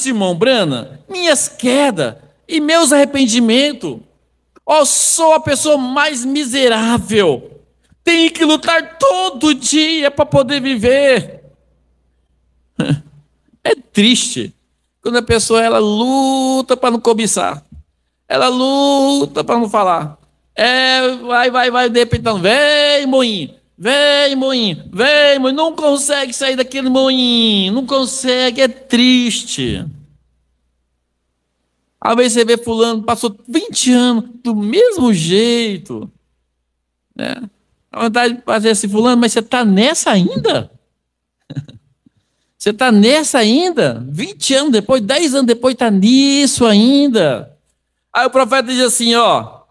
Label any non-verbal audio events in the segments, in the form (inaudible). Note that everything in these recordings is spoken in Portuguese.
Simão Brana, minhas quedas e meus arrependimentos. Oh, sou a pessoa mais miserável. Tenho que lutar todo dia para poder viver. (laughs) É triste quando a pessoa ela luta para não cobiçar. Ela luta para não falar. É, vai, vai, vai, de repente, vem, moinho. Vem, moinho, vem, moinho, não consegue sair daquele moinho, não consegue, é triste. Às vezes você vê fulano, passou 20 anos do mesmo jeito. Né? A vontade de fazer assim, fulano, mas você está nessa ainda? (laughs) Você está nessa ainda? 20 anos depois, 10 anos depois, está nisso ainda. Aí o profeta diz assim, ó.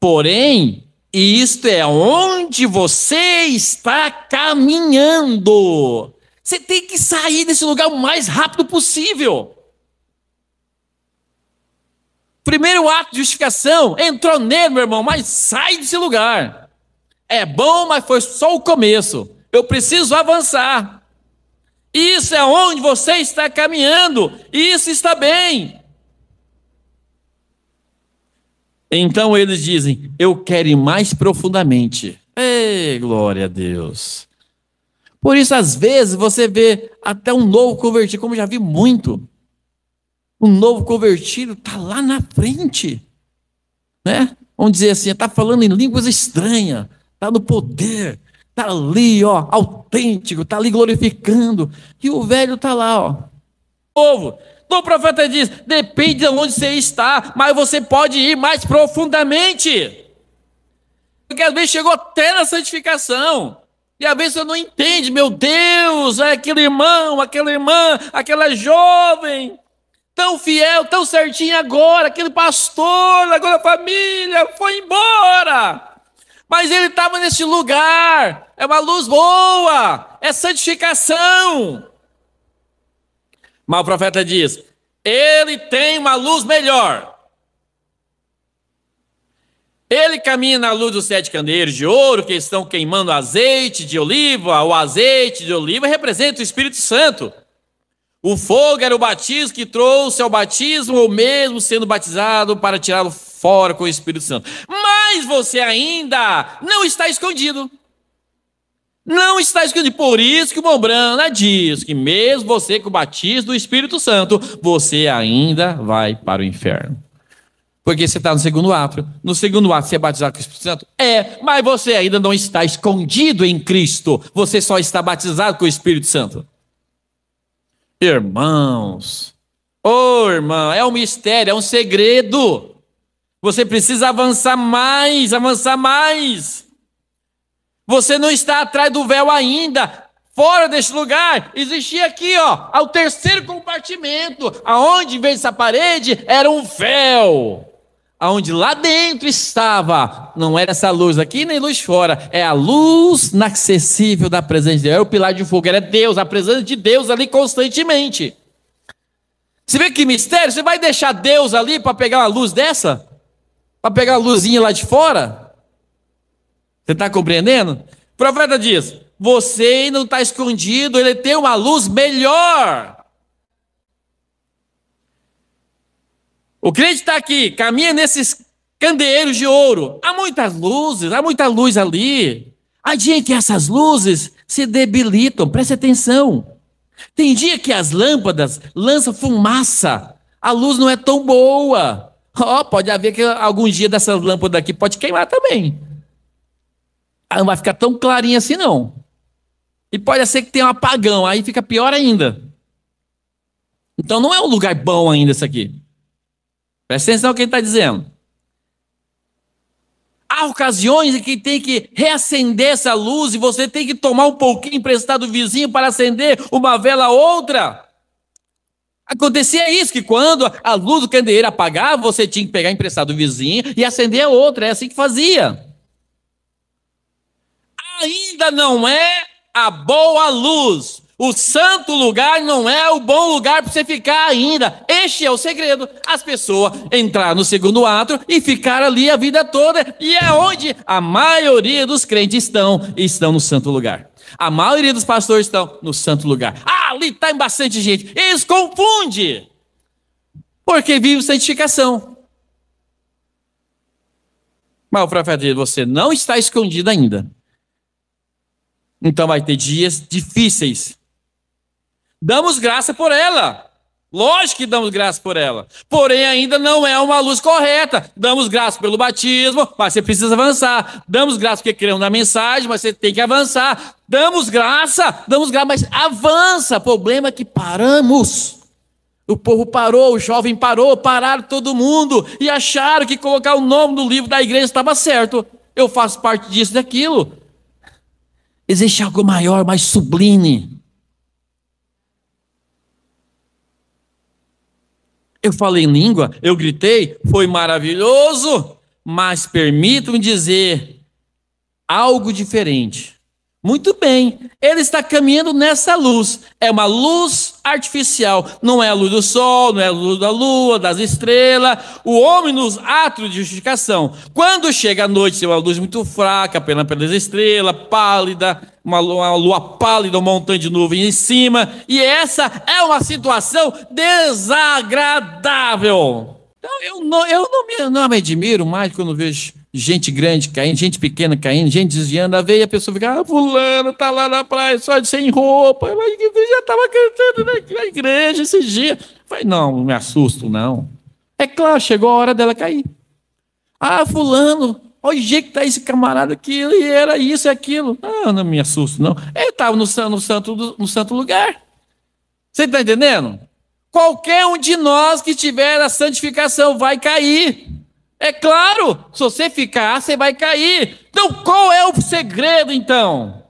Porém, e isto é onde você está caminhando. Você tem que sair desse lugar o mais rápido possível. Primeiro ato de justificação, entrou nele, meu irmão, mas sai desse lugar. É bom, mas foi só o começo. Eu preciso avançar. Isso é onde você está caminhando. Isso está bem. Então eles dizem: Eu quero ir mais profundamente. Ei, é, glória a Deus. Por isso, às vezes, você vê até um novo convertido, como já vi muito. Um novo convertido está lá na frente. Né? Vamos dizer assim, está falando em línguas estranhas, está no poder, está ali, ó, autêntico, está ali glorificando. E o velho está lá, ó. Povo, o profeta diz: depende de onde você está, mas você pode ir mais profundamente. Porque às vezes chegou até na santificação. E às vezes você não entende, meu Deus, é aquele irmão, aquela irmã, aquela jovem, tão fiel, tão certinho agora, aquele pastor, agora a família, foi embora. Mas ele estava nesse lugar, é uma luz boa, é santificação. Mas o profeta diz: ele tem uma luz melhor. Ele caminha na luz dos sete candeeiros de ouro que estão queimando azeite de oliva. O azeite de oliva representa o Espírito Santo. O fogo era o batismo que trouxe ao batismo, ou mesmo sendo batizado, para tirá-lo fora com o Espírito Santo. Mas você ainda não está escondido. Não está escrito, por isso que o Mombrana diz que mesmo você que o batiza do Espírito Santo, você ainda vai para o inferno. Porque você está no segundo ato. No segundo ato, você é batizado com o Espírito Santo? É, mas você ainda não está escondido em Cristo. Você só está batizado com o Espírito Santo. Irmãos, ô oh, irmão, é um mistério, é um segredo. Você precisa avançar mais, avançar mais. Você não está atrás do véu ainda. Fora deste lugar, existia aqui, ó, ao terceiro compartimento, aonde em vez dessa parede era um véu. Aonde lá dentro estava, não era essa luz aqui nem luz fora, é a luz inacessível da presença de Deus, é o pilar de fogo, era Deus, a presença de Deus ali constantemente. Você vê que mistério? Você vai deixar Deus ali para pegar uma luz dessa? Para pegar a luzinha lá de fora? Você está compreendendo? O profeta diz: você não está escondido, ele tem uma luz melhor. O crente está aqui, caminha nesses candeeiros de ouro. Há muitas luzes, há muita luz ali. Há dia que essas luzes se debilitam, preste atenção. Tem dia que as lâmpadas lançam fumaça, a luz não é tão boa. Ó, oh, pode haver que algum dia dessas lâmpadas aqui pode queimar também. Ah, não vai ficar tão clarinha assim, não. E pode ser que tenha um apagão, aí fica pior ainda. Então não é um lugar bom ainda isso aqui. Presta atenção no que ele está dizendo. Há ocasiões em que tem que reacender essa luz e você tem que tomar um pouquinho emprestado do vizinho para acender uma vela outra. Acontecia isso, que quando a luz do candeeiro apagava, você tinha que pegar emprestado do vizinho e acender a outra. É assim que fazia ainda não é a boa luz. O santo lugar não é o bom lugar para você ficar ainda. Este é o segredo. As pessoas entrar no segundo ato e ficar ali a vida toda. E é onde a maioria dos crentes estão, estão no santo lugar. A maioria dos pastores estão no santo lugar. Ah, ali tá em bastante gente. Eles confundem. Porque vive santificação. Mas o profeta diz, você não está escondido ainda. Então vai ter dias difíceis. Damos graça por ela. Lógico que damos graça por ela. Porém, ainda não é uma luz correta. Damos graça pelo batismo, mas você precisa avançar. Damos graça porque cremos na mensagem, mas você tem que avançar. Damos graça, damos graça, mas avança. problema é que paramos. O povo parou, o jovem parou, pararam todo mundo e acharam que colocar o nome no livro da igreja estava certo. Eu faço parte disso e daquilo. Existe algo maior, mais sublime. Eu falei em língua, eu gritei, foi maravilhoso, mas permitam dizer algo diferente. Muito bem, ele está caminhando nessa luz. É uma luz artificial. Não é a luz do sol, não é a luz da lua, das estrelas. O homem nos atos de justificação. Quando chega a noite, tem é uma luz muito fraca, apenas pelas estrelas, pálida, uma lua, uma lua pálida, um montão de nuvens em cima. E essa é uma situação desagradável. Então, eu não, eu não, me, não me admiro mais quando vejo gente grande caindo, gente pequena caindo, gente desviando a veia, a pessoa fica, ah, fulano, tá lá na praia só de sem roupa, eu já estava cantando na, igreja esses dias. Falei, não, não me assusto, não. É claro, chegou a hora dela cair. Ah, fulano, olha o jeito que tá esse camarada aqui, ele era isso e aquilo. Ah, não me assusto, não. Ele estava no, no, santo, no santo lugar. Você está entendendo? Qualquer um de nós que tiver a santificação vai cair. É claro, se você ficar, você vai cair. Então, qual é o segredo então?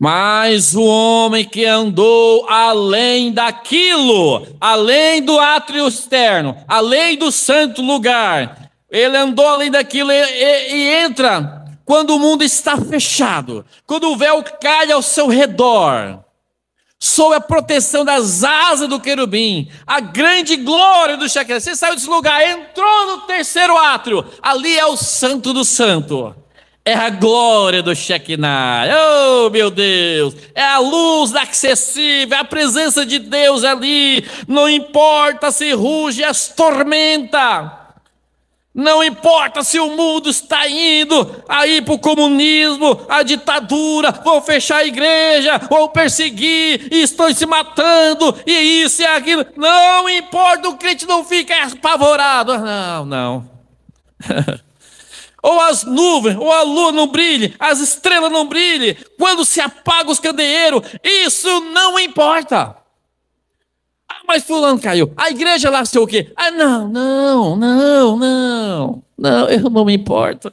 Mas o homem que andou além daquilo, além do átrio externo, além do santo lugar, ele andou além daquilo e, e, e entra quando o mundo está fechado, quando o véu cai ao seu redor sob a proteção das asas do querubim, a grande glória do Shekinah. Você saiu desse lugar, entrou no terceiro átrio, ali é o santo do santo. É a glória do Shekinah. Oh, meu Deus! É a luz acessível, é a presença de Deus ali. Não importa se ruge as tormentas não importa se o mundo está indo aí para o comunismo, a ditadura, vão fechar a igreja, vão perseguir, estão se matando, e isso e aquilo. Não importa, o crente não fica apavorado. Ah, não, não. (laughs) ou as nuvens, ou a lua não brilhe, as estrelas não brilhe, quando se apaga os candeeiros, isso não importa mas fulano caiu. A igreja lá sei o quê. Ah, não, não, não, não. Não, eu não me importo.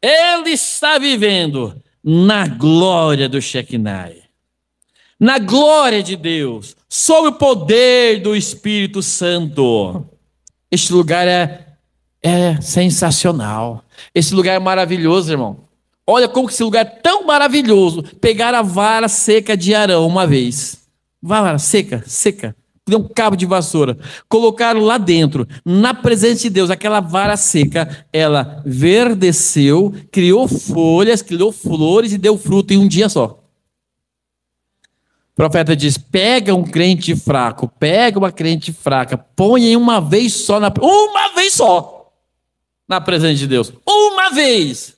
Ele está vivendo na glória do Shekinah. Na glória de Deus, sob o poder do Espírito Santo. Este lugar é, é sensacional. Esse lugar é maravilhoso, irmão. Olha como que esse lugar é tão maravilhoso. Pegar a vara seca de Arão uma vez vara seca, seca, deu um cabo de vassoura, colocaram lá dentro, na presença de Deus, aquela vara seca, ela verdeceu, criou folhas, criou flores e deu fruto em um dia só. O profeta diz: pega um crente fraco, pega uma crente fraca, põe em uma vez só na uma vez só na presença de Deus. Uma vez.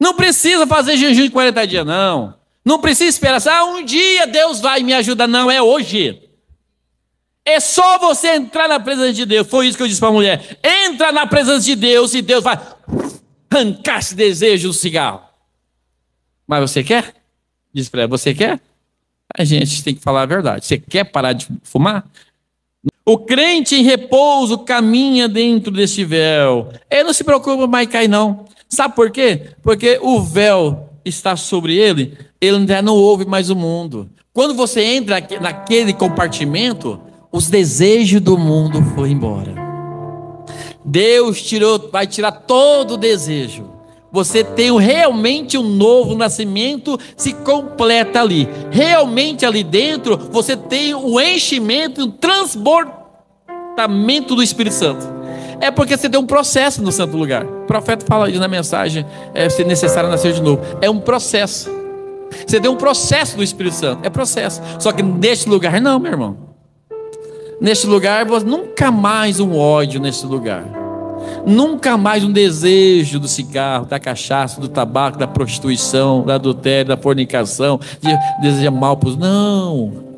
Não precisa fazer jejum de 40 dias, não. Não precisa esperar, ah, um dia Deus vai me ajudar. Não, é hoje. É só você entrar na presença de Deus. Foi isso que eu disse para a mulher. Entra na presença de Deus e Deus vai arrancar esse desejo do cigarro. Mas você quer? Diz para ela, você quer? A gente tem que falar a verdade. Você quer parar de fumar? O crente em repouso caminha dentro deste véu. Ele não se preocupa mais cair, não. Sabe por quê? Porque o véu está sobre ele ele já não ouve mais o mundo. Quando você entra naquele compartimento, os desejos do mundo foram embora. Deus tirou, vai tirar todo o desejo. Você tem realmente um novo nascimento, se completa ali. Realmente ali dentro, você tem o um enchimento, o um transbordamento do Espírito Santo. É porque você tem um processo no santo lugar. O profeta fala isso na mensagem, é necessário nascer de novo. É um processo. Você deu um processo do Espírito Santo. É processo. Só que neste lugar, não, meu irmão. Neste lugar, nunca mais um ódio neste lugar. Nunca mais um desejo do cigarro, da cachaça, do tabaco, da prostituição, da adultério, da fornicação, de desejar mal para os. Não.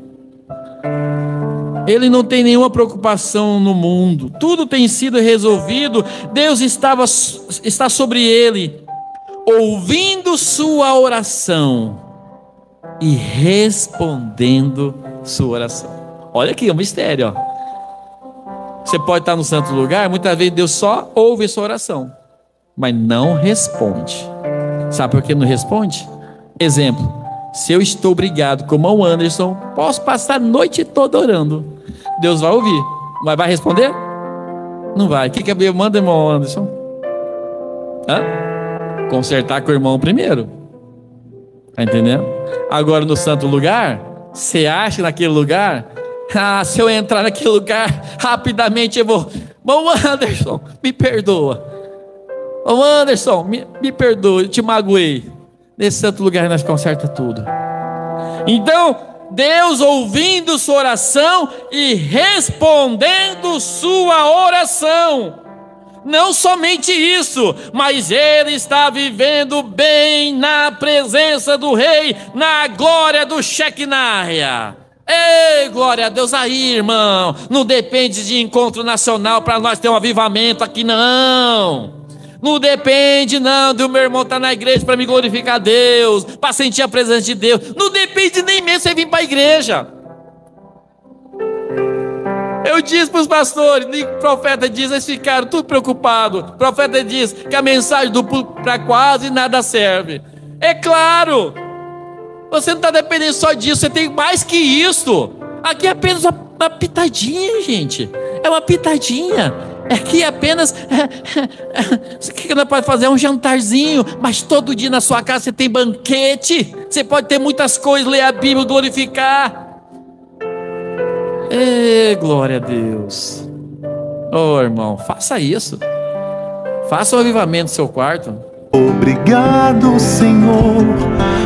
Ele não tem nenhuma preocupação no mundo. Tudo tem sido resolvido. Deus estava, está sobre ele ouvindo sua oração e respondendo sua oração. Olha aqui, é um mistério. Ó. Você pode estar no santo lugar, muitas vezes Deus só ouve sua oração, mas não responde. Sabe por que não responde? Exemplo: se eu estou brigado com o mão Anderson, posso passar a noite toda orando. Deus vai ouvir, mas vai responder? Não vai. O que, que a Bíblia manda, irmão Anderson? Hã? Consertar com o irmão primeiro. Tá entendendo? Agora no santo lugar, você acha naquele lugar? Ah, se eu entrar naquele lugar, rapidamente eu vou. Bom, Anderson, me perdoa. Bom, Anderson, me, me perdoa, eu te magoei. Nesse santo lugar nós conserta tudo. Então, Deus ouvindo sua oração e respondendo sua oração. Não somente isso, mas ele está vivendo bem na presença do rei, na glória do Shekinah. Ei, glória a Deus aí, irmão. Não depende de encontro nacional para nós ter um avivamento aqui, não. Não depende, não, do meu irmão estar tá na igreja para me glorificar a Deus, para sentir a presença de Deus. Não depende nem mesmo você vir para a igreja. Eu disse para os pastores, o profeta diz, eles ficaram tudo preocupados. O profeta diz que a mensagem do para quase nada serve. É claro, você não está dependendo só disso, você tem mais que isso. Aqui é apenas uma, uma pitadinha, gente. É uma pitadinha. Aqui é, é apenas. (laughs) O que ela pode fazer? É um jantarzinho, mas todo dia na sua casa você tem banquete. Você pode ter muitas coisas, ler a Bíblia, glorificar. Ê, é, glória a Deus. Ô oh, irmão, faça isso. Faça o um avivamento do seu quarto. Obrigado, Senhor,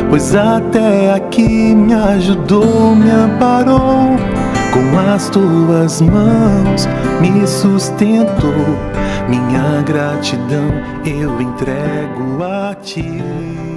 pois até aqui me ajudou, me amparou. Com as tuas mãos me sustentou. Minha gratidão eu entrego a ti.